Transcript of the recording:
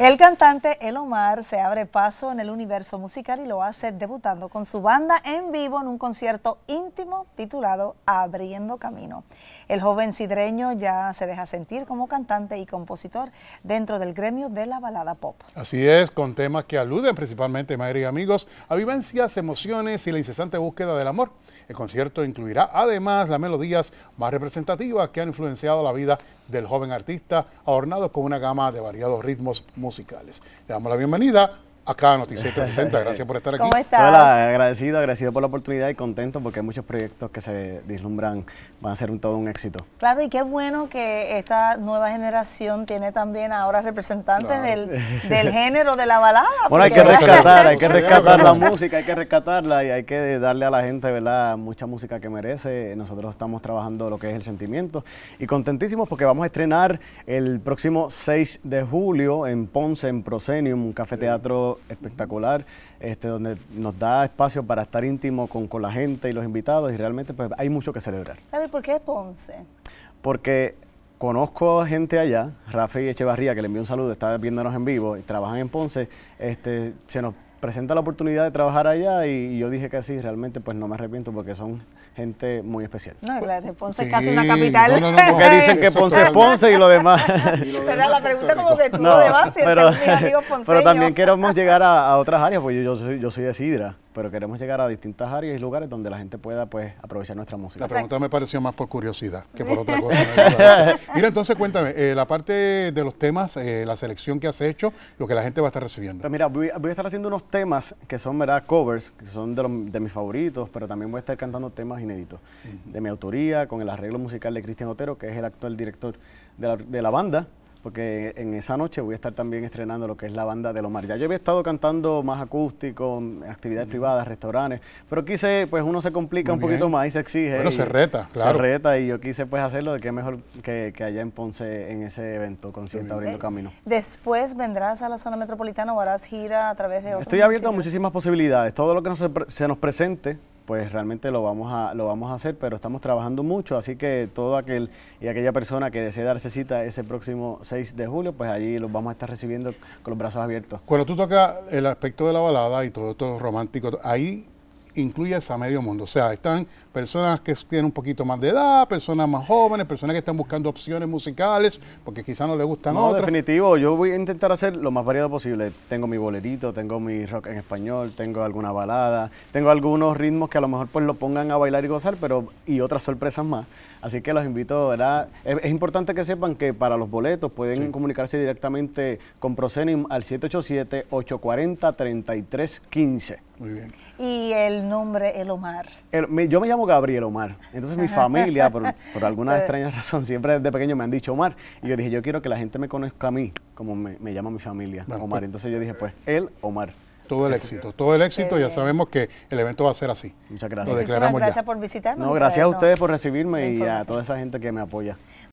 El cantante El Omar se abre paso en el universo musical y lo hace debutando con su banda en vivo en un concierto íntimo titulado Abriendo Camino. El joven sidreño ya se deja sentir como cantante y compositor dentro del gremio de la balada pop. Así es, con temas que aluden principalmente, madre y amigos, a vivencias, emociones y la incesante búsqueda del amor. El concierto incluirá además las melodías más representativas que han influenciado la vida del joven artista, adornado con una gama de variados ritmos musicales. Le damos la bienvenida acá en Noticias 60. Gracias por estar aquí. ¿Cómo estás? Hola, agradecido, agradecido por la oportunidad y contento porque hay muchos proyectos que se vislumbran, van a ser un, todo un éxito. Claro, y qué bueno que esta nueva generación tiene también ahora representantes del, género de la balada. Bueno, hay que rescatar, hay que rescatar la música, hay que rescatarla y hay que darle a la gente, ¿verdad?, mucha música que merece. Nosotros estamos trabajando lo que es el sentimiento y contentísimos porque vamos a estrenar el próximo 6 de julio en Ponce, en Proscenium, un café teatro espectacular, este, donde nos da espacio para estar íntimo con, la gente y los invitados y realmente pues, hay mucho que celebrar. por qué Ponce? Porque conozco gente allá, y Echevarría, que le envío un saludo, está viéndonos en vivo, y trabajan en Ponce, este, se nos presenta la oportunidad de trabajar allá y yo dije que sí, realmente pues no me arrepiento porque son gente muy especial. No, pues, claro, Ponce es casi una capital. No, dicen que Ponce es Ponce y lo demás. pero la pregunta como que tú lo pero, mi amigo Pero también queremos llegar a, otras áreas, pues yo, soy, yo soy de Sidra, pero queremos llegar a distintas áreas y lugares donde la gente pueda pues aprovechar nuestra música. La pregunta me pareció más por curiosidad que por otra cosa. Mira, entonces cuéntame, eh, la parte de los temas, eh, la selección que has hecho, lo que la gente va a estar recibiendo. Pues mira, voy a estar haciendo unos temas que son, ¿verdad? Covers, que son de, mis favoritos, pero también voy a estar cantando temas inéditos de mi autoría, con el arreglo musical de Cristian Otero, que es el actual director de la, de la banda porque en esa noche voy a estar también estrenando lo que es la banda de Lomar. Ya yo había estado cantando más acústico, actividades privadas, restaurantes, pero quise, pues uno se complica un poquito más y se exige. Bueno, se reta, claro. Se reta y yo quise pues hacerlo de qué mejor que, que allá en Ponce en ese evento, Concierto Abriendo eh, Camino. Después vendrás a la zona metropolitana o harás gira a través de otros Estoy abierto a muchísimas posibilidades. Todo lo que se nos presente pues realmente lo vamos, a, lo vamos a hacer, pero estamos trabajando mucho, así que todo aquel y aquella persona que desee darse cita ese próximo 6 de julio, pues allí los vamos a estar recibiendo con los brazos abiertos. Cuando tú tocas el aspecto de la balada y todo esto romántico, ahí incluyas a medio mundo. O sea, están personas que tienen un poquito más de edad, personas más jóvenes, personas que están buscando opciones musicales, porque quizás no les gustan no, definitivo, yo voy a intentar hacer lo más variado posible. Tengo mi bolerito, tengo mi rock en español, tengo alguna balada, tengo algunos ritmos que a lo mejor pues lo pongan a bailar y gozar, pero y otras sorpresas más. Así que los invito, ¿verdad? Es, importante que sepan que para los boletos pueden comunicarse directamente con Procenim al 787 840 3315 muy bien. ¿Y el nombre El Omar? yo me llamo Gabriel Omar. Entonces mi familia, por, por, alguna pues extraña razón, siempre desde pequeño me han dicho Omar. Y yo dije, yo quiero que la gente me conozca a mí, como me, llama mi familia, Omar. Entonces yo dije, pues, El Omar. Todo el éxito, todo el éxito. ya sabemos que el evento va a ser así. Muchas gracias. Lo declaramos gracias por visitarnos. No, gracias a ustedes por recibirme y a toda esa gente que me apoya.